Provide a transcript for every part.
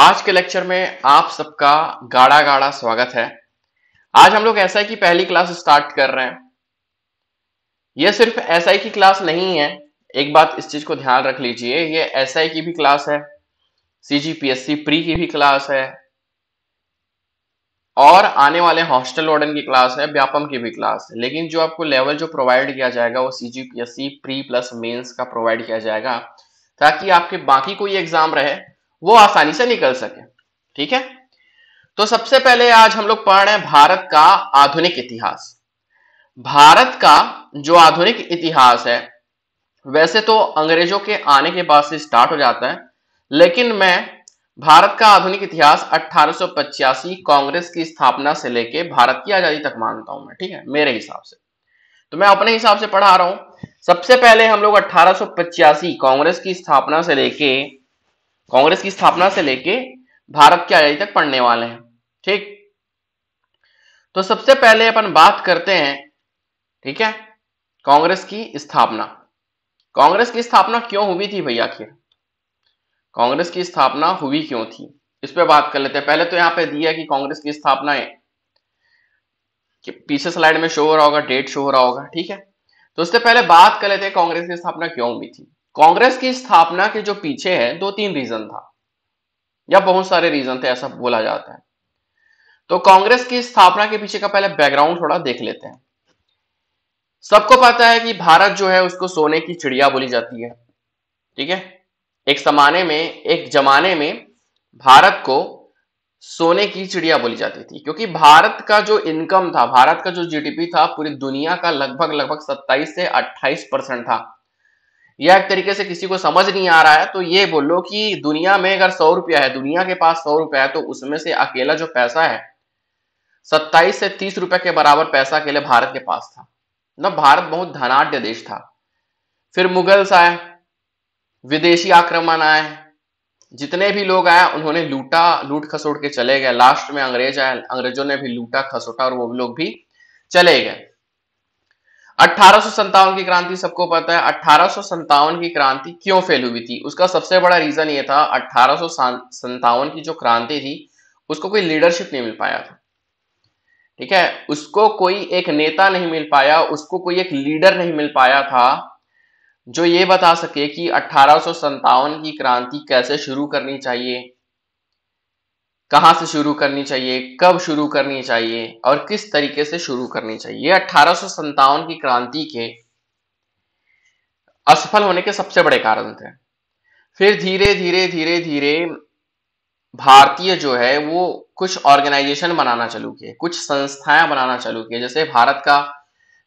आज के लेक्चर में आप सबका गाढ़ा गाढ़ा स्वागत है आज हम लोग ऐसा की पहली क्लास स्टार्ट कर रहे हैं यह सिर्फ एस की क्लास नहीं है एक बात इस चीज को ध्यान रख लीजिए ये एस की भी क्लास है सी प्री की भी क्लास है और आने वाले हॉस्टल वार्डन की क्लास है व्यापम की भी क्लास है लेकिन जो आपको लेवल जो प्रोवाइड किया जाएगा वो सी प्री प्लस मेंस का प्रोवाइड किया जाएगा ताकि आपके बाकी कोई एग्जाम रहे वो आसानी से निकल सके ठीक है तो सबसे पहले आज हम लोग पढ़ रहे हैं भारत का आधुनिक इतिहास भारत का जो आधुनिक इतिहास है वैसे तो अंग्रेजों के आने के बाद से स्टार्ट हो जाता है लेकिन मैं भारत का आधुनिक इतिहास अठारह कांग्रेस की स्थापना से लेके भारत की आजादी तक मानता हूं मैं ठीक है मेरे हिसाब से तो मैं अपने हिसाब से पढ़ा रहा हूं सबसे पहले हम लोग अठारह कांग्रेस की स्थापना से लेके कांग्रेस की स्थापना से लेके भारत की आजादी तक पढ़ने वाले हैं ठीक तो सबसे पहले अपन बात करते हैं ठीक है कांग्रेस की स्थापना कांग्रेस की स्थापना क्यों हुई थी भैया आखिर कांग्रेस की स्थापना हुई क्यों थी इस पर बात कर लेते हैं पहले तो यहां पे दिया कि कांग्रेस की स्थापना है पीछे स्लाइड में शो हो रहा होगा डेट शो हो रहा होगा ठीक है तो उससे पहले बात कर लेते हैं कांग्रेस की स्थापना क्यों हुई थी कांग्रेस की स्थापना के जो पीछे है दो तीन रीजन था या बहुत सारे रीजन थे ऐसा बोला जाता है तो कांग्रेस की स्थापना के पीछे का पहले बैकग्राउंड थोड़ा देख लेते हैं सबको पता है कि भारत जो है उसको सोने की चिड़िया बोली जाती है ठीक है एक समाने में एक जमाने में भारत को सोने की चिड़िया बोली जाती थी क्योंकि भारत का जो इनकम था भारत का जो जीडीपी था पूरी दुनिया का लगभग लगभग 27 से 28 परसेंट था या एक तरीके से किसी को समझ नहीं आ रहा है तो ये बोलो कि दुनिया में अगर सौ रुपया है दुनिया के पास सौ रुपया है तो उसमें से अकेला जो पैसा है सत्ताईस से तीस रुपए के बराबर पैसा अकेले भारत के पास था ना भारत बहुत धनाढ़ देश था फिर मुगल्स आए विदेशी आक्रमण आए जितने भी लोग आए उन्होंने लूटा लूट खसोट के चले गए लास्ट में अंग्रेज आए अंग्रेजों ने भी लूटा खसोटा और वो लोग भी चले गए अठारह की क्रांति सबको पता है अठारह की क्रांति क्यों फेल हुई थी उसका सबसे बड़ा रीजन ये था अठारह की जो क्रांति थी उसको कोई लीडरशिप नहीं मिल पाया था ठीक है उसको कोई एक नेता नहीं मिल पाया उसको कोई एक लीडर नहीं मिल पाया था जो ये बता सके कि अठारह की क्रांति कैसे शुरू करनी चाहिए कहाँ से शुरू करनी चाहिए कब शुरू करनी चाहिए और किस तरीके से शुरू करनी चाहिए अठारह की क्रांति के असफल होने के सबसे बड़े कारण थे फिर धीरे धीरे धीरे धीरे भारतीय जो है वो कुछ ऑर्गेनाइजेशन बनाना चालू किए कुछ संस्थाएं बनाना चालू किए जैसे भारत का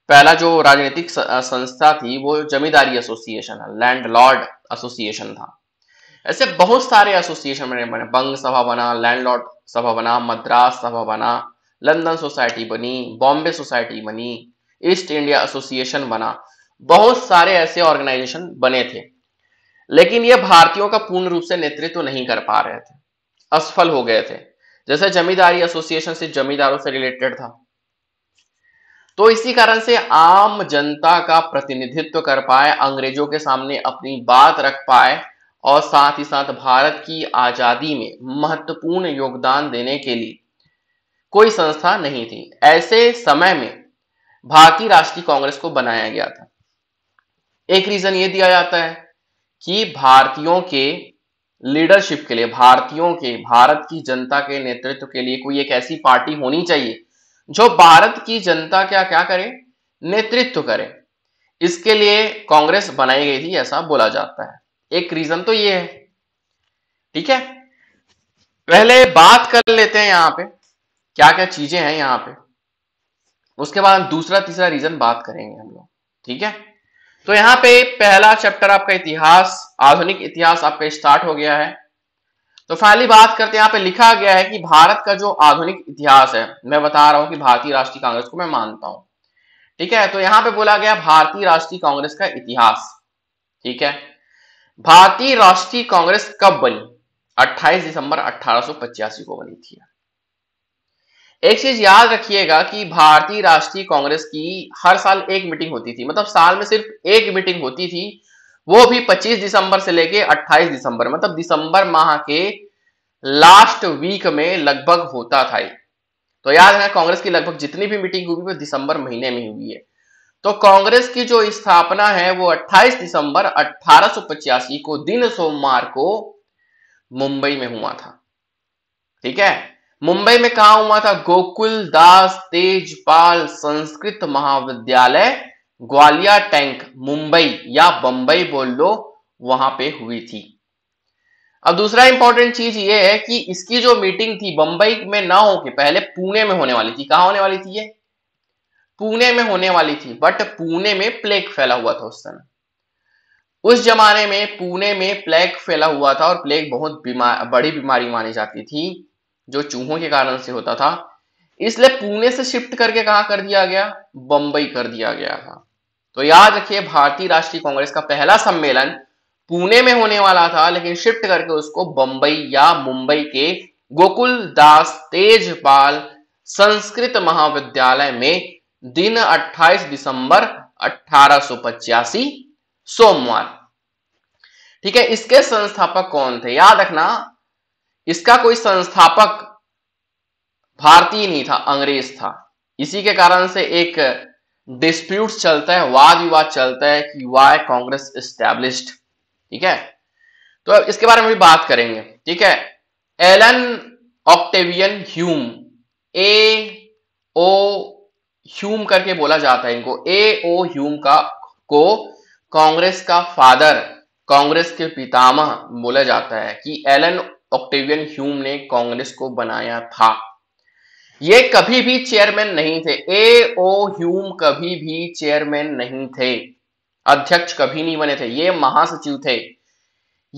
पहला जो राजनीतिक संस्था थी वो जमींदारी एसोसिएशन लैंड लॉर्ड एसोसिएशन था ऐसे बहुत सारे एसोसिएशन बने बने बंग सभा बना लैंडलॉर्ड सभा बना मद्रास सभा बना लंदन सोसाइटी बनी बॉम्बे सोसाइटी बनी ईस्ट इंडिया एसोसिएशन बना बहुत सारे ऐसे ऑर्गेनाइजेशन बने थे लेकिन ये भारतीयों का पूर्ण रूप से नेतृत्व तो नहीं कर पा रहे थे असफल हो गए थे जैसे जमींदारी एसोसिएशन से जमींदारों से रिलेटेड था तो इसी कारण से आम जनता का प्रतिनिधित्व कर पाए अंग्रेजों के सामने अपनी बात रख पाए और साथ ही साथ भारत की आज़ादी में महत्वपूर्ण योगदान देने के लिए कोई संस्था नहीं थी ऐसे समय में भारतीय राष्ट्रीय कांग्रेस को बनाया गया था एक रीजन ये दिया जाता है कि भारतीयों के लीडरशिप के लिए भारतीयों के भारत की जनता के नेतृत्व के लिए कोई एक ऐसी पार्टी होनी चाहिए जो भारत की जनता क्या क्या करे नेतृत्व करे इसके लिए कांग्रेस बनाई गई थी ऐसा बोला जाता है एक रीजन तो ये है ठीक है पहले बात कर लेते हैं यहां पे क्या क्या चीजें हैं यहां पे उसके बाद दूसरा तीसरा रीजन बात करेंगे हम लोग ठीक है तो यहां पे पहला चैप्टर आपका इतिहास आधुनिक इतिहास आपका स्टार्ट हो गया है तो फाइनली बात करते हैं यहां पे लिखा गया है कि भारत का जो आधुनिक इतिहास है मैं बता रहा हूं कि भारतीय राष्ट्रीय कांग्रेस को मैं मानता हूं ठीक है तो यहां पे बोला गया भारतीय राष्ट्रीय कांग्रेस का इतिहास ठीक है भारतीय राष्ट्रीय कांग्रेस कब बनी 28 दिसंबर अठारह को बनी थी एक चीज याद रखिएगा कि भारतीय राष्ट्रीय कांग्रेस की हर साल एक मीटिंग होती थी मतलब साल में सिर्फ एक मीटिंग होती थी वो भी 25 दिसंबर से लेके 28 दिसंबर मतलब दिसंबर माह के लास्ट वीक में लगभग होता था तो याद है कांग्रेस की लगभग जितनी भी मीटिंग हुई वो दिसंबर महीने में हुई है तो कांग्रेस की जो स्थापना है वो 28 दिसंबर अठारह को दिन सोमवार को मुंबई में हुआ था ठीक है मुंबई में कहा हुआ था गोकुल दास तेजपाल संस्कृत महाविद्यालय ग्वालिया टैंक मुंबई या बंबई बोल लो वहां पे हुई थी अब दूसरा इंपॉर्टेंट चीज ये है कि इसकी जो मीटिंग थी बंबई में ना होके पहले पुणे में होने वाली थी कहा होने वाली थी ये पुणे में होने वाली थी बट पुणे में प्लेग फैला हुआ था उस समय उस जमाने में पुणे में प्लेग फैला हुआ था और प्लेग बहुत बीमार बड़ी बीमारी मानी जाती थी जो चूहों के कारण से होता था इसलिए पुणे से शिफ्ट करके कहा कर दिया गया बंबई कर दिया गया था तो याद रखिए भारतीय राष्ट्रीय कांग्रेस का पहला सम्मेलन पुणे में होने वाला था लेकिन शिफ्ट करके उसको बंबई या मुंबई के गोकुल दास तेजपाल संस्कृत महाविद्यालय में दिन 28 दिसंबर अठारह सोमवार ठीक है इसके संस्थापक कौन थे याद रखना इसका कोई संस्थापक भारतीय नहीं था अंग्रेज था इसी के कारण से एक डिस्प्यूट चलता है वाद विवाद चलता है कि वाई कांग्रेस स्टैब्लिश्ड ठीक है तो अब इसके बारे में भी बात करेंगे ठीक है Allan Octavian Hume A O Hume करके बोला जाता है इनको ए ओ ह्यूम का को कांग्रेस का फादर कांग्रेस के पितामह बोला जाता है कि एलन ऑक्टेवियन ह्यूम ने कांग्रेस को बनाया था ये कभी भी चेयरमैन नहीं थे ए ओ ह्यूम कभी भी चेयरमैन नहीं थे अध्यक्ष कभी नहीं बने थे ये महासचिव थे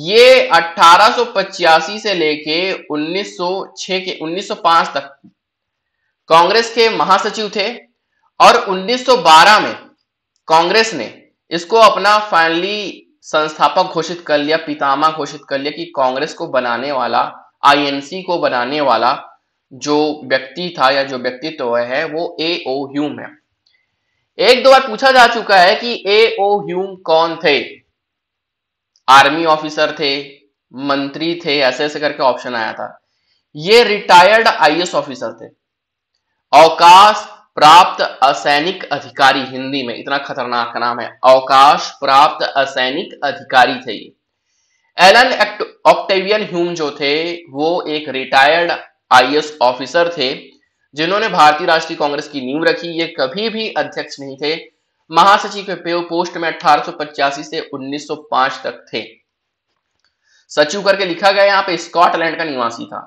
ये 1885 से लेके 1906 के 1905 तक कांग्रेस के महासचिव थे और 1912 में कांग्रेस ने इसको अपना फाइनली संस्थापक घोषित कर लिया पितामा घोषित कर लिया कि कांग्रेस को बनाने वाला आईएनसी को बनाने वाला जो व्यक्ति था या जो व्यक्तित्व तो है वो ए ओ ह्यूम है एक दो बार पूछा जा चुका है कि ए ओ ह्यूम कौन थे आर्मी ऑफिसर थे मंत्री थे ऐसे ऐसे करके ऑप्शन आया था ये रिटायर्ड आईएएस ऑफिसर थे अवकाश प्राप्त असैनिक अधिकारी हिंदी में इतना खतरनाक नाम है अवकाश प्राप्त असैनिक अधिकारी थे एलन एक्ट ऑक्टेवियन ह्यूम जो थे वो एक रिटायर्ड आईएएस ऑफिसर थे जिन्होंने भारतीय राष्ट्रीय कांग्रेस की नींव रखी ये कभी भी अध्यक्ष नहीं थे महासचिव के पोस्ट में अठारह से 1905 तक थे सचिव करके लिखा गया यहाँ पे स्कॉटलैंड का निवासी था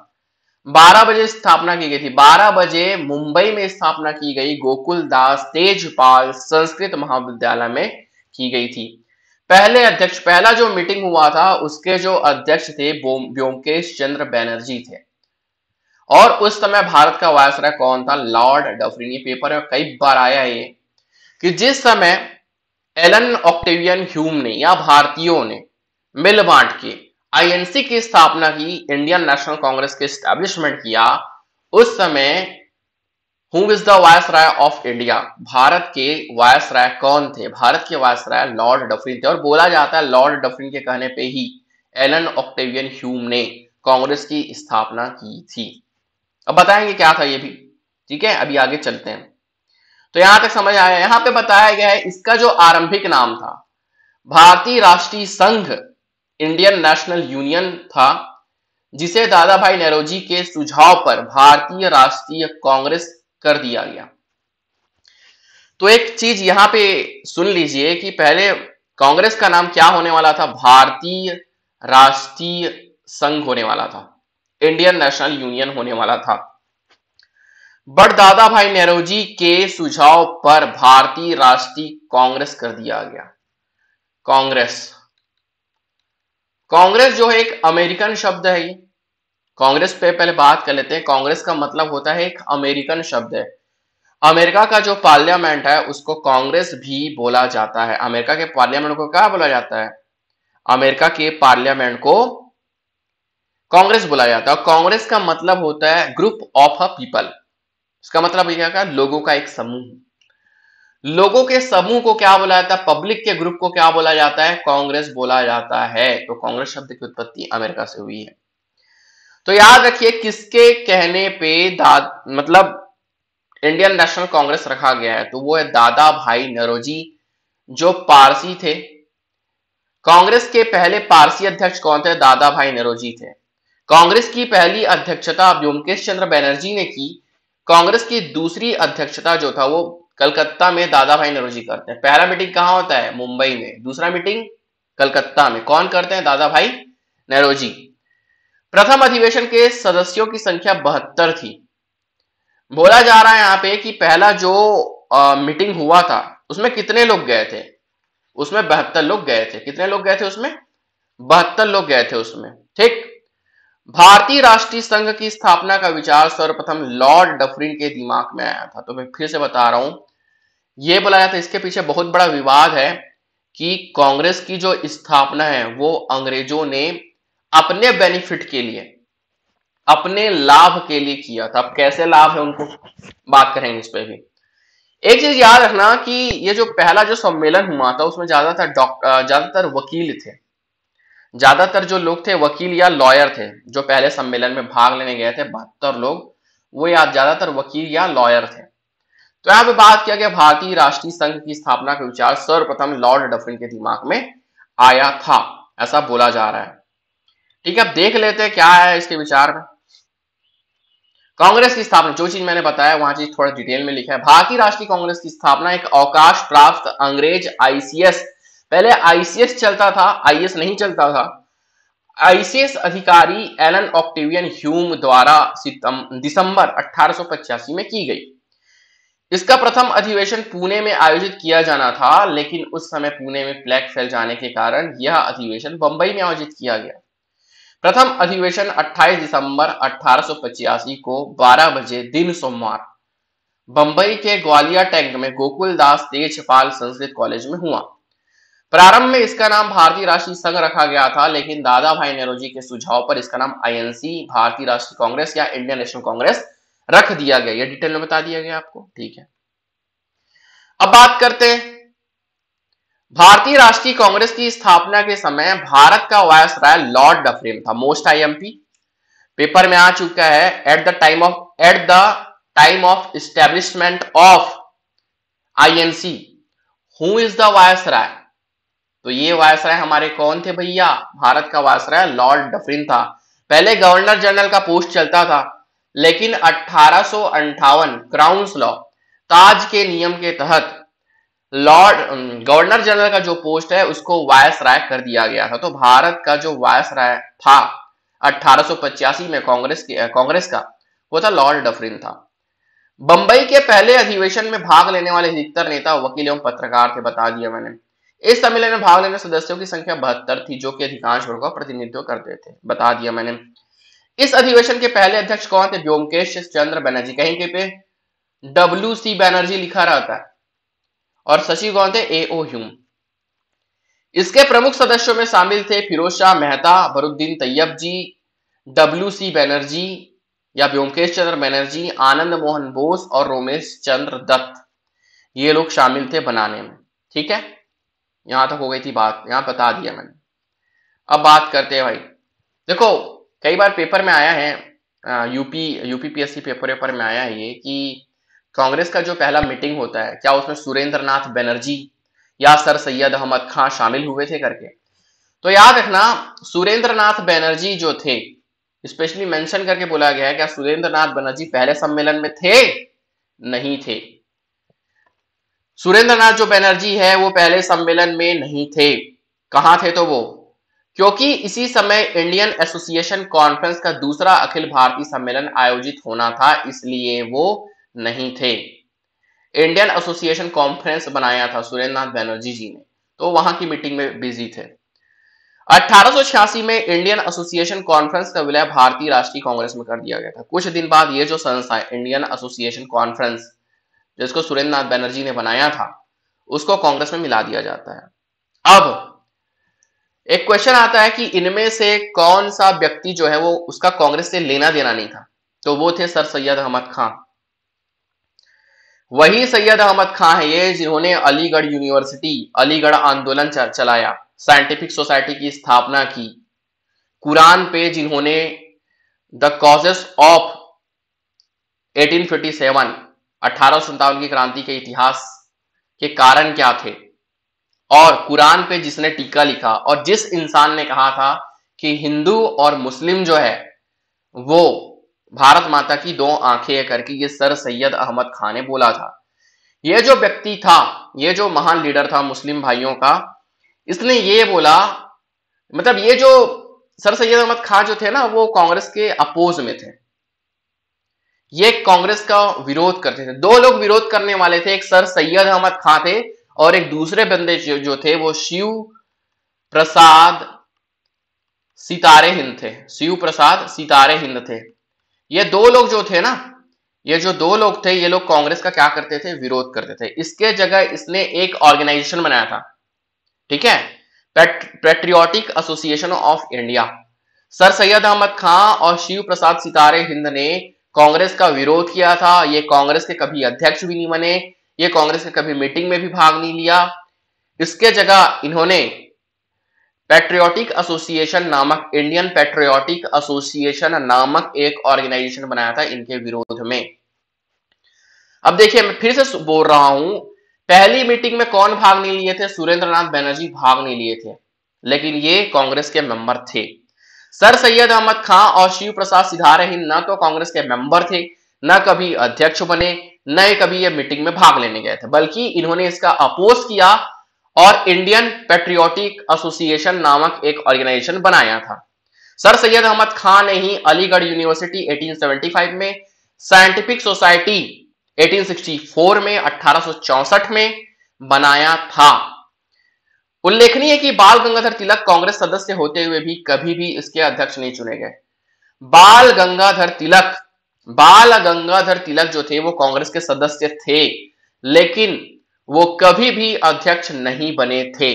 12 बजे स्थापना की गई थी 12 बजे मुंबई में स्थापना की गई गोकुल दास तेजपाल संस्कृत महाविद्यालय में की गई थी पहले अध्यक्ष पहला जो मीटिंग हुआ था उसके जो अध्यक्ष थे ब्योमकेश चंद्र बैनर्जी थे और उस समय भारत का वायसराय कौन था लॉर्ड डफरिन पेपर में कई बार आया ये कि जिस समय एलन ऑक्टेवियन ह्यूम ने या भारतीयों ने मिल बांट के आईएनसी की स्थापना की इंडियन नेशनल कांग्रेस के स्टैब्लिशमेंट किया उस समय who is the viceroy of India Bharat के वायस राय कौन थे भारत के वायस राय लॉर्ड डफरिन थे और बोला जाता है लॉर्ड डफरिन के कहने पे ही एलन ऑक्टेवियन ह्यूम ने कांग्रेस की स्थापना की थी अब बताएंगे क्या था ये भी ठीक है अभी आगे चलते हैं तो यहां तक समझ आया यहां पे बताया गया है इसका जो आरंभिक नाम था भारतीय राष्ट्रीय संघ इंडियन नेशनल यूनियन था जिसे दादा भाई नेहरोजी के सुझाव पर भारतीय राष्ट्रीय कांग्रेस कर दिया गया तो एक चीज यहां पे सुन लीजिए कि पहले कांग्रेस का नाम क्या होने वाला था भारतीय राष्ट्रीय संघ होने वाला था इंडियन नेशनल यूनियन होने वाला था बट दादा भाई नेहरोजी के सुझाव पर भारतीय राष्ट्रीय कांग्रेस कर दिया गया कांग्रेस कांग्रेस जो है एक अमेरिकन शब्द है ये कांग्रेस पे पहले बात कर लेते हैं कांग्रेस का मतलब होता है एक अमेरिकन शब्द है अमेरिका का जो पार्लियामेंट है उसको कांग्रेस भी बोला जाता है अमेरिका के पार्लियामेंट को क्या बोला जाता है अमेरिका के पार्लियामेंट को कांग्रेस बोला जाता है कांग्रेस का मतलब होता है ग्रुप ऑफ अ पीपल इसका मतलब क्या लोगों का एक समूह लोगों के समूह को क्या बोला जाता है पब्लिक के ग्रुप को क्या बोला जाता है कांग्रेस बोला जाता है तो कांग्रेस शब्द की उत्पत्ति अमेरिका से हुई है तो याद रखिए किसके कहने पे दाद मतलब इंडियन नेशनल कांग्रेस रखा गया है तो वो है दादा भाई नरोजी जो पारसी थे कांग्रेस के पहले पारसी अध्यक्ष कौन थे दादा भाई नरोजी थे कांग्रेस की पहली अध्यक्षता व्योमकेश चंद्र बैनर्जी ने की कांग्रेस की दूसरी अध्यक्षता जो था वो कलकत्ता में दादा भाई नरोजी करते हैं पहला मीटिंग कहाँ होता है मुंबई में दूसरा मीटिंग कलकत्ता में कौन करते हैं दादा भाई नरोजी प्रथम अधिवेशन के सदस्यों की संख्या बहत्तर थी बोला जा रहा है यहाँ पे कि पहला जो आ, मीटिंग हुआ था उसमें कितने लोग गए थे उसमें बहत्तर लोग गए थे कितने लोग गए थे उसमें बहत्तर लोग गए थे उसमें ठीक भारतीय राष्ट्रीय संघ की स्थापना का विचार सर्वप्रथम लॉर्ड डफरिन के दिमाग में आया था तो मैं फिर से बता रहा हूं ये बुलाया था इसके पीछे बहुत बड़ा विवाद है कि कांग्रेस की जो स्थापना है वो अंग्रेजों ने अपने बेनिफिट के लिए अपने लाभ के लिए किया था अब कैसे लाभ है उनको बात करेंगे इस पर भी एक चीज याद रखना कि ये जो पहला जो सम्मेलन हुआ था उसमें ज्यादातर डॉक्टर ज्यादातर वकील थे ज्यादातर जो लोग थे वकील या लॉयर थे जो पहले सम्मेलन में भाग लेने गए थे बहत्तर लोग वो याद ज्यादातर वकील या लॉयर थे तो यहां पे बात किया गया भारतीय राष्ट्रीय संघ की स्थापना का विचार सर्वप्रथम लॉर्ड डफरिन के दिमाग में आया था ऐसा बोला जा रहा है ठीक है अब देख लेते हैं क्या है इसके विचार में कांग्रेस की स्थापना जो चीज मैंने बताया वहां चीज थोड़ा डिटेल में लिखा है भारतीय राष्ट्रीय कांग्रेस की स्थापना एक अवकाश प्राप्त अंग्रेज आईसीएस पहले आईसीएस चलता था आईएस नहीं चलता था आईसीएस अधिकारी एलन ऑक्टेवियन ह्यूम द्वारा दिसंबर अठारह में की गई इसका प्रथम अधिवेशन पुणे में आयोजित किया जाना था लेकिन उस समय पुणे में प्लेग फैल जाने के कारण यह अधिवेशन बंबई में आयोजित किया गया प्रथम अधिवेशन 28 दिसंबर अठारह को 12 बजे दिन सोमवार बंबई के ग्वालिया टैंक में गोकुल दास तेजपाल संस्कृत कॉलेज में हुआ प्रारंभ में इसका नाम भारतीय राष्ट्रीय संघ रखा गया था लेकिन दादा भाई नेहरू जी के सुझाव पर इसका नाम आईएनसी भारतीय राष्ट्रीय कांग्रेस या इंडियन नेशनल कांग्रेस रख दिया गया यह डिटेल में बता दिया गया आपको ठीक है अब बात करते हैं भारतीय राष्ट्रीय कांग्रेस की स्थापना के समय भारत का वायस राय लॉर्ड डफरिन था मोस्ट आईएमपी पेपर में आ चुका है at the time of at the time of establishment of INC who is the viceroy तो ये वायस राय हमारे कौन थे भैया भारत का राय लॉर्ड डफरिन था पहले गवर्नर जनरल का पोस्ट चलता था लेकिन अठारह क्राउन्स लॉ ताज के नियम के तहत लॉर्ड गवर्नर जनरल का जो पोस्ट है उसको वायस राय कर दिया गया था तो भारत का जो वायस राय था 1885 में कांग्रेस के कांग्रेस का वो था लॉर्ड डफरिन था बंबई के पहले अधिवेशन में भाग लेने वाले अधिकतर नेता वकील एवं पत्रकार थे बता दिया मैंने इस सम्मेलन में भाग लेने सदस्यों की संख्या बहत्तर थी जो कि अधिकांश वर्ग का प्रतिनिधित्व करते थे बता दिया मैंने इस अधिवेशन के पहले अध्यक्ष कौन थे व्योमकेश चंद्र बनर्जी कहीं के पे डब्ल्यू सी बैनर्जी लिखा रहा था और सचिव कौन थे एओ ह्यूम इसके प्रमुख सदस्यों में शामिल थे Firoz Shah Mehta Badruddin Tyabji W C Banerjee या व्योमकेश चंद्र बनर्जी आनंद मोहन बोस और रोमेश चंद्र दत्त ये लोग शामिल थे बनाने में ठीक है यहां तक तो हो गई थी बात यहां बता दिया मैंने अब बात करते हैं भाई देखो कई बार पेपर में आया है यूपी यूपीपीएससी पेपर पेपर में आया है ये कि कांग्रेस का जो पहला मीटिंग होता है क्या उसमें सुरेंद्र नाथ बनर्जी या सर सैयद अहमद खान शामिल हुए थे करके तो याद रखना सुरेंद्र नाथ बनर्जी जो थे स्पेशली मेंशन करके बोला गया है क्या सुरेंद्र नाथ बनर्जी पहले सम्मेलन में थे नहीं थे सुरेंद्र नाथ जो बनर्जी है वो पहले सम्मेलन में नहीं थे कहा थे तो वो क्योंकि इसी समय इंडियन एसोसिएशन कॉन्फ्रेंस का दूसरा अखिल भारतीय सम्मेलन आयोजित होना था इसलिए वो नहीं थे इंडियन एसोसिएशन कॉन्फ्रेंस बनाया था सुरेंद्र नाथ बनर्जी जी ने तो वहां की मीटिंग में बिजी थे अठारह में इंडियन एसोसिएशन कॉन्फ्रेंस का विलय भारतीय राष्ट्रीय कांग्रेस में कर दिया गया था कुछ दिन बाद ये जो संस्था है इंडियन एसोसिएशन कॉन्फ्रेंस जिसको सुरेंद्र नाथ बनर्जी ने बनाया था उसको कांग्रेस में मिला दिया जाता है अब एक क्वेश्चन आता है कि इनमें से कौन सा व्यक्ति जो है वो उसका कांग्रेस से लेना देना नहीं था तो वो थे सर सैयद अहमद खां वही सैयद अहमद खां है ये जिन्होंने अलीगढ़ यूनिवर्सिटी अलीगढ़ आंदोलन चलाया साइंटिफिक सोसाइटी की स्थापना की कुरान पे जिन्होंने द कॉजेस ऑफ 1857 अठारह की क्रांति के इतिहास के कारण क्या थे और कुरान पे जिसने टीका लिखा और जिस इंसान ने कहा था कि हिंदू और मुस्लिम जो है वो भारत माता की दो आंखें करके ये सर सैयद अहमद खान ने बोला था ये जो व्यक्ति था ये जो महान लीडर था मुस्लिम भाइयों का इसने ये बोला मतलब ये जो सर सैयद अहमद खान जो थे ना वो कांग्रेस के अपोज में थे ये कांग्रेस का विरोध करते थे दो लोग विरोध करने वाले थे एक सर सैयद अहमद खान थे और एक दूसरे बंदे जो, थे वो शिव प्रसाद सितारे हिंद थे शिव प्रसाद सितारे हिंद थे ये दो लोग जो थे ना ये जो दो लोग थे ये लोग कांग्रेस का क्या करते थे विरोध करते थे इसके जगह इसने एक ऑर्गेनाइजेशन बनाया था ठीक है patriotic association of India sir Syed Ahmad Khan और शिव प्रसाद सितारे हिंद ने कांग्रेस का विरोध किया था ये कांग्रेस के कभी अध्यक्ष भी नहीं बने ये कांग्रेस ने कभी मीटिंग में भी भाग नहीं लिया इसके जगह इन्होंने पेट्रियाटिक एसोसिएशन नामक इंडियन पेट्रियाटिक एसोसिएशन नामक एक ऑर्गेनाइजेशन बनाया था इनके विरोध में अब देखिए मैं फिर से बोल रहा हूं पहली मीटिंग में कौन भाग नहीं लिए थे सुरेंद्रनाथ बनर्जी भाग नहीं लिए थे लेकिन ये कांग्रेस के मेंबर थे सर सैयद अहमद खां और शिव प्रसाद सिधारे हिंद न तो कांग्रेस के मेंबर थे न कभी अध्यक्ष बने नए कभी ये मीटिंग में भाग लेने गए थे बल्कि इन्होंने इसका अपोज किया और इंडियन पेट्रियोटिक एसोसिएशन नामक एक ऑर्गेनाइजेशन बनाया था सर सैयद अहमद खान ने ही अलीगढ़ यूनिवर्सिटी 1875 में साइंटिफिक सोसाइटी 1864 में अठारह में बनाया था उल्लेखनीय है कि बाल गंगाधर तिलक कांग्रेस सदस्य होते हुए भी कभी भी इसके अध्यक्ष नहीं चुने गए बाल गंगाधर तिलक बाल गंगाधर तिलक जो थे वो कांग्रेस के सदस्य थे लेकिन वो कभी भी अध्यक्ष नहीं बने थे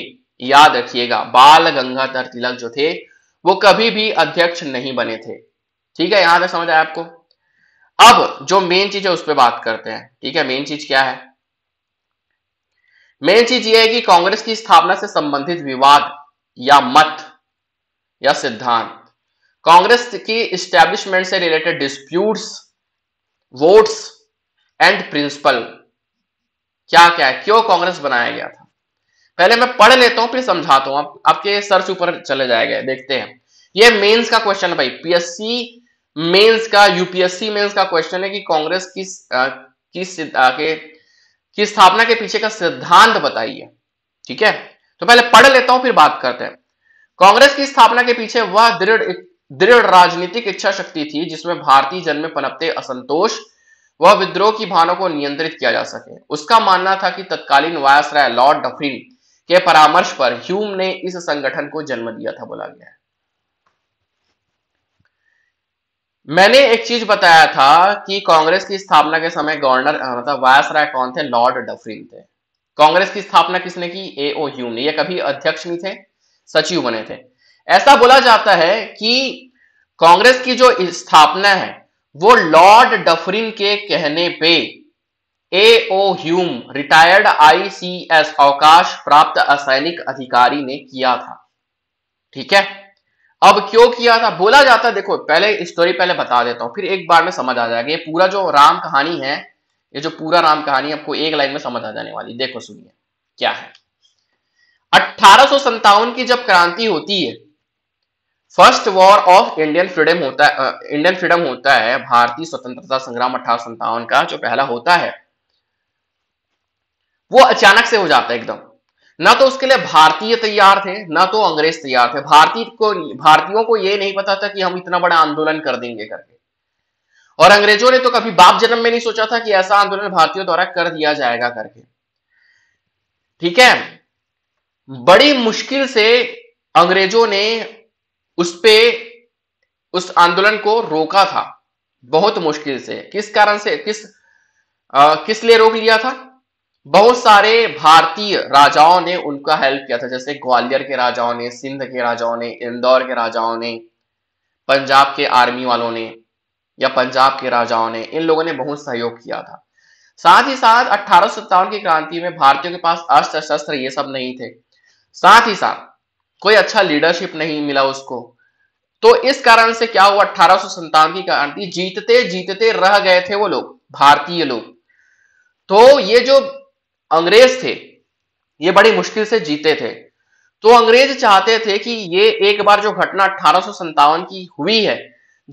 याद रखिएगा बाल गंगाधर तिलक जो थे वो कभी भी अध्यक्ष नहीं बने थे ठीक है यहां तक समझ आया आपको अब जो मेन चीज है उस पर बात करते हैं ठीक है मेन चीज क्या है मेन चीज यह है कि कांग्रेस की स्थापना से संबंधित विवाद या मत या सिद्धांत कांग्रेस की स्टैब्लिशमेंट से related disputes votes and principle क्या क्या है क्यों कांग्रेस बनाया गया था पहले मैं पढ़ लेता हूं फिर समझाता हूं आप, आपके सर्च ऊपर चले जाएगा देखते हैं ये मेंस का क्वेश्चन है भाई पीएससी मेंस का यूपीएससी मेंस का क्वेश्चन है कि कांग्रेस किस आ, किस आ, के की स्थापना के पीछे का सिद्धांत बताइए ठीक है तो पहले पढ़ लेता हूं फिर बात करते हैं कांग्रेस की स्थापना के पीछे वह दृढ़ दृढ़ राजनीतिक इच्छा शक्ति थी जिसमें भारतीय जन में पनपते असंतोष वह विद्रोह की भावना को नियंत्रित किया जा सके उसका मानना था कि तत्कालीन वायसराय लॉर्ड डफरिन के परामर्श पर ह्यूम ने इस संगठन को जन्म दिया था बोला गया मैंने एक चीज बताया था कि कांग्रेस की स्थापना के समय गवर्नर मतलब वायसराय कौन थे लॉर्ड डफरिन थे कांग्रेस की स्थापना किसने की ए ओ ह्यूम ने यह कभी अध्यक्ष नहीं थे सचिव बने थे ऐसा बोला जाता है कि कांग्रेस की जो स्थापना है वो लॉर्ड डफरिन के कहने पे A O Hume retired ICS अवकाश प्राप्त असैनिक अधिकारी ने किया था ठीक है अब क्यों किया था बोला जाता है देखो पहले स्टोरी पहले बता देता हूं फिर एक बार में समझ आ जाएगा ये पूरा जो राम कहानी है ये जो पूरा राम कहानी आपको एक लाइन में समझ आ जाने वाली देखो सुनिए क्या है अठारह की जब क्रांति होती है first war of Indian freedom होता है इंडियन फ्रीडम होता है भारतीय स्वतंत्रता संग्राम अठारह का जो पहला होता है वो अचानक से हो जाता है एकदम ना तो उसके लिए भारतीय तैयार थे ना तो अंग्रेज तैयार थे भारतीय को भारतीयों को यह नहीं पता था कि हम इतना बड़ा आंदोलन कर देंगे करके और अंग्रेजों ने तो कभी बाप जन्म में नहीं सोचा था कि ऐसा आंदोलन भारतीयों द्वारा कर दिया जाएगा करके ठीक है बड़ी मुश्किल से अंग्रेजों ने उस पे उस आंदोलन को रोका था बहुत मुश्किल से किस कारण से किस आ, किस लिए रोक लिया था बहुत सारे भारतीय राजाओं ने उनका हेल्प किया था जैसे ग्वालियर के राजाओं ने सिंध के राजाओं ने इंदौर के राजाओं ने पंजाब के आर्मी वालों ने या पंजाब के राजाओं ने इन लोगों ने बहुत सहयोग किया था साथ ही साथ अठारह की क्रांति में भारतीयों के पास अस्त्र शस्त्र ये सब नहीं थे साथ ही साथ कोई अच्छा लीडरशिप नहीं मिला उसको तो इस कारण से क्या हुआ अठारह सौ संतानवे क्रांति जीतते जीतते रह गए थे वो लोग भारतीय लोग तो ये जो अंग्रेज थे ये बड़ी मुश्किल से जीते थे तो अंग्रेज चाहते थे कि ये एक बार जो घटना अठारह की हुई है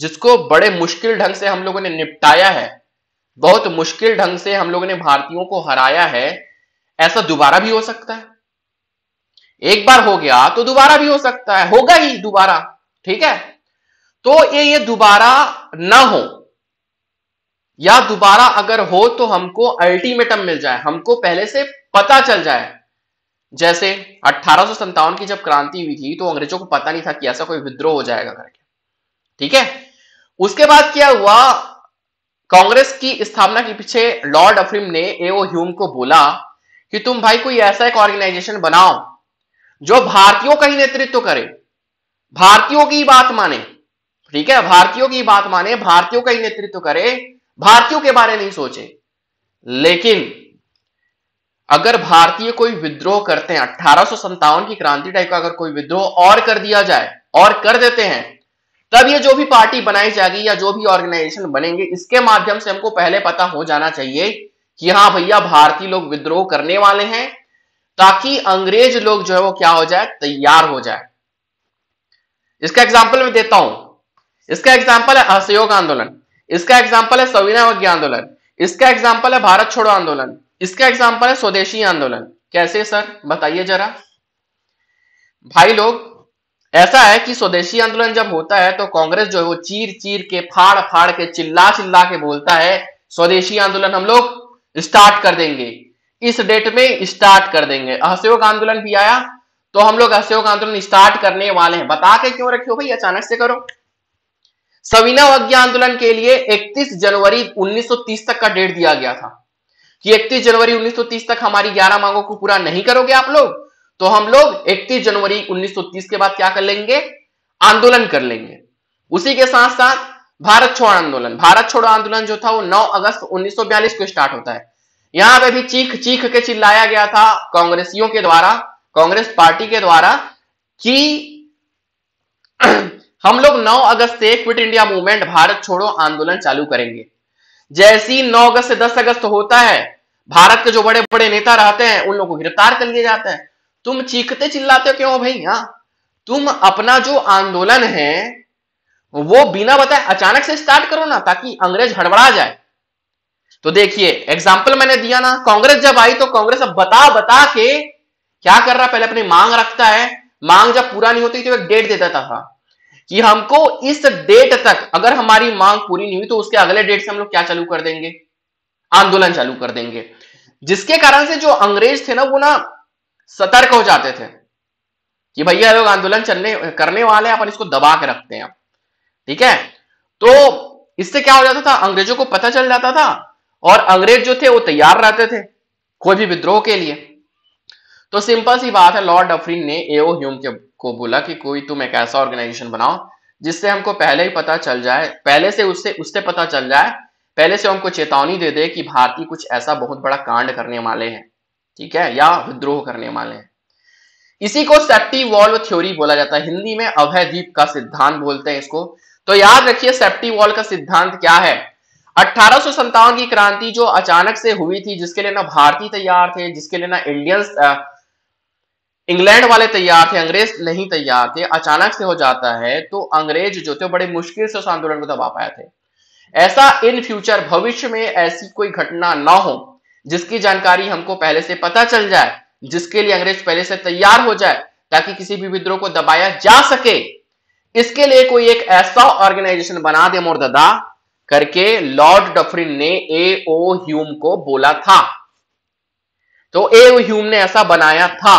जिसको बड़े मुश्किल ढंग से हम लोगों ने निपटाया है बहुत मुश्किल ढंग से हम लोगों ने भारतीयों को हराया है ऐसा दोबारा भी हो सकता है एक बार हो गया तो दोबारा भी हो सकता है होगा ही दोबारा ठीक है तो ये ये दोबारा ना हो या दोबारा अगर हो तो हमको अल्टीमेटम मिल जाए हमको पहले से पता चल जाए जैसे अठारह की जब क्रांति हुई थी तो अंग्रेजों को पता नहीं था कि ऐसा कोई विद्रोह हो जाएगा करके ठीक है उसके बाद क्या हुआ कांग्रेस की स्थापना के पीछे लॉर्ड अफ्रीम ने एओ ह्यूम को बोला कि तुम भाई कोई ऐसा एक ऑर्गेनाइजेशन बनाओ जो भारतीयों का ही नेतृत्व करे भारतीयों की बात माने ठीक है भारतीयों की बात माने भारतीयों का ही नेतृत्व करे भारतीयों के बारे नहीं सोचे लेकिन अगर भारतीय कोई विद्रोह करते हैं अठारह की क्रांति टाइप का अगर कोई विद्रोह और कर दिया जाए और कर देते हैं तब ये जो भी पार्टी बनाई जाएगी या जो भी ऑर्गेनाइजेशन बनेंगे इसके माध्यम से हमको पहले पता हो जाना चाहिए कि हाँ भैया भारतीय लोग विद्रोह करने वाले हैं ताकि अंग्रेज लोग जो है वो क्या हो जाए तैयार हो जाए इसका एग्जाम्पल मैं देता हूं इसका एग्जाम्पल है असहयोग आंदोलन इसका एग्जाम्पल है सविनय आंदोलन इसका एग्जाम्पल है भारत छोड़ो आंदोलन इसका एग्जाम्पल है स्वदेशी आंदोलन कैसे सर बताइए जरा भाई लोग ऐसा है कि स्वदेशी आंदोलन जब होता है तो कांग्रेस जो है वो चीर चीर के फाड़ फाड़ के चिल्ला चिल्ला के बोलता है स्वदेशी आंदोलन हम लोग स्टार्ट कर देंगे इस डेट में स्टार्ट कर देंगे असहयोग आंदोलन भी आया तो हम लोग असहयोग आंदोलन स्टार्ट करने वाले हैं बता के क्यों रखे हो भाई अचानक से करो सविना अज्ञा आंदोलन के लिए 31 जनवरी 1930 तक का डेट दिया गया था कि 31 जनवरी 1930 तक हमारी 11 मांगों को पूरा नहीं करोगे आप लोग तो हम लोग 31 जनवरी 1930 के बाद क्या कर लेंगे आंदोलन कर लेंगे उसी के साथ साथ भारत छोड़ आंदोलन भारत छोड़ो आंदोलन जो था वो 9 अगस्त 1942 को स्टार्ट होता है यहां पे भी चीख चीख के चिल्लाया गया था कांग्रेसियों के द्वारा कांग्रेस पार्टी के द्वारा कि हम लोग 9 अगस्त से क्विट इंडिया मूवमेंट भारत छोड़ो आंदोलन चालू करेंगे जैसी 9 अगस्त से 10 अगस्त होता है भारत के जो बड़े बड़े नेता रहते हैं उन लोगों को गिरफ्तार कर लिए जाते हैं तुम चीखते चिल्लाते हो क्यों भाई हाँ तुम अपना जो आंदोलन है वो बिना बताए अचानक से स्टार्ट करो ना ताकि अंग्रेज हड़बड़ा जाए तो देखिए एग्जाम्पल मैंने दिया ना कांग्रेस जब आई तो कांग्रेस अब बता बता के क्या कर रहा पहले अपनी मांग रखता है मांग जब पूरा नहीं होती तो एक डेट देता था कि हमको इस डेट तक अगर हमारी मांग पूरी नहीं हुई तो उसके अगले डेट से हम लोग क्या चालू कर देंगे आंदोलन चालू कर देंगे जिसके कारण से जो अंग्रेज थे ना वो ना सतर्क हो जाते थे कि भैया लोग आंदोलन चलने करने वाले हैं अपन इसको दबा के रखते हैं ठीक है तो इससे क्या हो जाता था अंग्रेजों को पता चल जाता था और अंग्रेज जो थे वो तैयार रहते थे कोई भी विद्रोह के लिए तो सिंपल सी बात है लॉर्ड डफरिन ने एओ ह्यूम के को बोला कि कोई तुम एक ऐसा ऑर्गेनाइजेशन बनाओ जिससे हमको पहले ही पता चल जाए पहले से उससे उससे पता चल जाए पहले से हमको चेतावनी दे दे कि भारतीय कुछ ऐसा बहुत बड़ा कांड करने वाले हैं ठीक है या विद्रोह करने वाले हैं इसी को सेप्टी वॉल्व थ्योरी बोला जाता है हिंदी में अभय दीप का सिद्धांत बोलते हैं इसको तो याद रखिए सेप्टी वॉल्व का सिद्धांत क्या है अठारह की क्रांति जो अचानक से हुई थी जिसके लिए ना भारतीय तैयार थे जिसके लिए ना इंडियंस इंग्लैंड वाले तैयार थे अंग्रेज नहीं तैयार थे अचानक से हो जाता है तो अंग्रेज जो थे बड़े मुश्किल से उस आंदोलन को दबा पाए थे ऐसा इन फ्यूचर भविष्य में ऐसी कोई घटना ना हो जिसकी जानकारी हमको पहले से पता चल जाए जिसके लिए अंग्रेज पहले से तैयार हो जाए ताकि किसी भी विद्रोह को दबाया जा सके इसके लिए कोई एक ऐसा ऑर्गेनाइजेशन बना दे मोर दादा करके लॉर्ड डफरिन ने ए ओ ह्यूम को बोला था तो ए ओ ह्यूम ने ऐसा बनाया था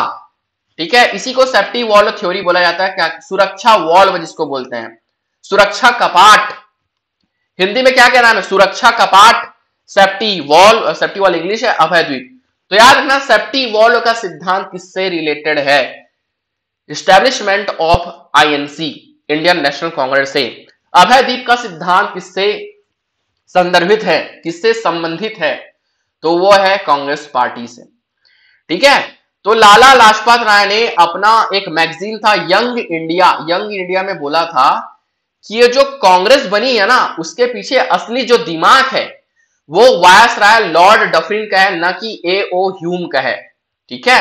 ठीक है इसी को सेफ्टी वॉल थ्योरी बोला जाता है क्या सुरक्षा वॉल्व जिसको बोलते हैं सुरक्षा कपाट हिंदी में क्या कहना है सुरक्षा कपाट safety wall safety wall English है अभयद्वीप तो याद रखना सेफ्टी वॉल्व का सिद्धांत किससे रिलेटेड है establishment of INC Indian National Congress से अभयदीप का सिद्धांत किससे संदर्भित है किससे संबंधित है तो वो है कांग्रेस पार्टी से ठीक है तो लाला लाजपत राय ने अपना एक मैगजीन था यंग इंडिया यंग इंडिया में बोला था कि ये जो कांग्रेस बनी है ना उसके पीछे असली जो दिमाग है वो वायस राय लॉर्ड डफरिन का है ना कि ए ओ ह्यूम का है ठीक है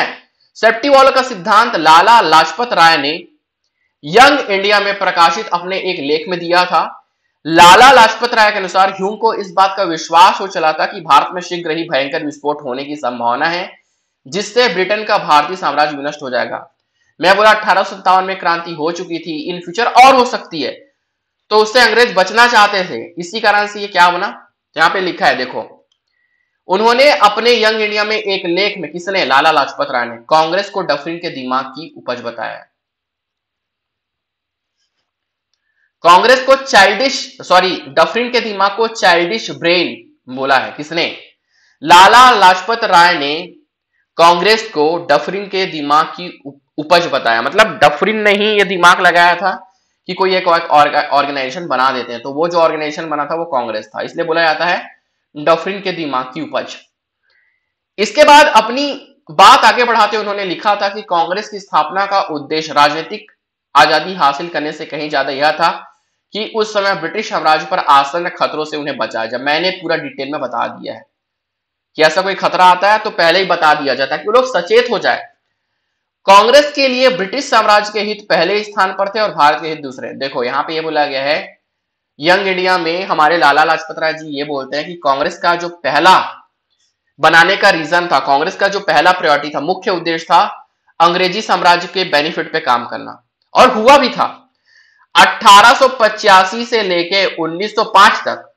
सेफ्टी वॉल का सिद्धांत लाला लाजपत राय ने यंग इंडिया में प्रकाशित अपने एक लेख में दिया था लाला लाजपत राय के अनुसार ह्यूम को इस बात का विश्वास हो चला था कि भारत में शीघ्र ही भयंकर विस्फोट होने की संभावना है जिससे ब्रिटेन का भारतीय साम्राज्य विनष्ट हो जाएगा मैं बोला अठारह में क्रांति हो चुकी थी इन फ्यूचर और हो सकती है तो उससे अंग्रेज बचना चाहते थे इसी कारण से ये क्या बना यहां पे लिखा है देखो उन्होंने अपने यंग इंडिया में एक लेख में किसने लाला लाजपत राय ने कांग्रेस को डफरिन के दिमाग की उपज बताया कांग्रेस को चाइल्डिश सॉरी डफरिन के दिमाग को चाइल्डिश ब्रेन बोला है किसने लाला लाजपत राय ने कांग्रेस को डफरिन के दिमाग की उपज बताया मतलब डफरिन ने ही ये दिमाग लगाया था कि कोई एक ऑर्गेनाइजेशन बना देते हैं तो वो जो ऑर्गेनाइजेशन बना था वो कांग्रेस था इसलिए बोला जाता है डफरिन के दिमाग की उपज इसके बाद अपनी बात आगे बढ़ाते उन्होंने लिखा था कि कांग्रेस की स्थापना का उद्देश्य राजनीतिक आजादी हासिल करने से कहीं ज्यादा यह था कि उस समय ब्रिटिश साम्राज्य पर आसन्न खतरों से उन्हें बचाया जाए मैंने पूरा डिटेल में बता दिया है कि ऐसा कोई खतरा आता है तो पहले ही बता दिया जाता है कि लोग सचेत हो जाए कांग्रेस के लिए ब्रिटिश साम्राज्य के हित पहले स्थान पर थे और भारत के हित दूसरे देखो यहां पे ये बोला गया है यंग इंडिया में हमारे लाला लाजपत राय जी ये बोलते हैं कि कांग्रेस का जो पहला बनाने का रीजन था कांग्रेस का जो पहला प्रायोरिटी था मुख्य उद्देश्य था अंग्रेजी साम्राज्य के बेनिफिट पे काम करना और हुआ भी था 1885 से लेके 1905 तक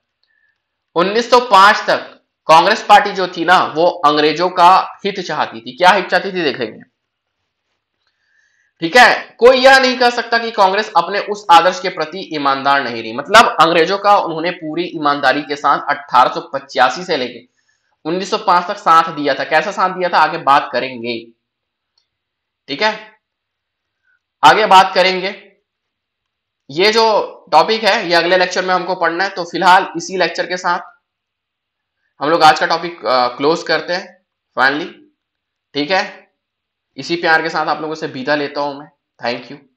1905 तक कांग्रेस पार्टी जो थी ना वो अंग्रेजों का हित चाहती थी क्या हित चाहती थी देखेंगे ठीक है कोई यह नहीं कह सकता कि कांग्रेस अपने उस आदर्श के प्रति ईमानदार नहीं रही मतलब अंग्रेजों का उन्होंने पूरी ईमानदारी के साथ अठारह से लेके 1905 तक साथ दिया था कैसा साथ दिया था आगे बात करेंगे ठीक है आगे बात करेंगे ये जो टॉपिक है ये अगले लेक्चर में हमको पढ़ना है तो फिलहाल इसी लेक्चर के साथ हम लोग आज का टॉपिक क्लोज करते हैं फाइनली ठीक है इसी प्यार के साथ आप लोगों से विदा लेता हूं मैं थैंक यू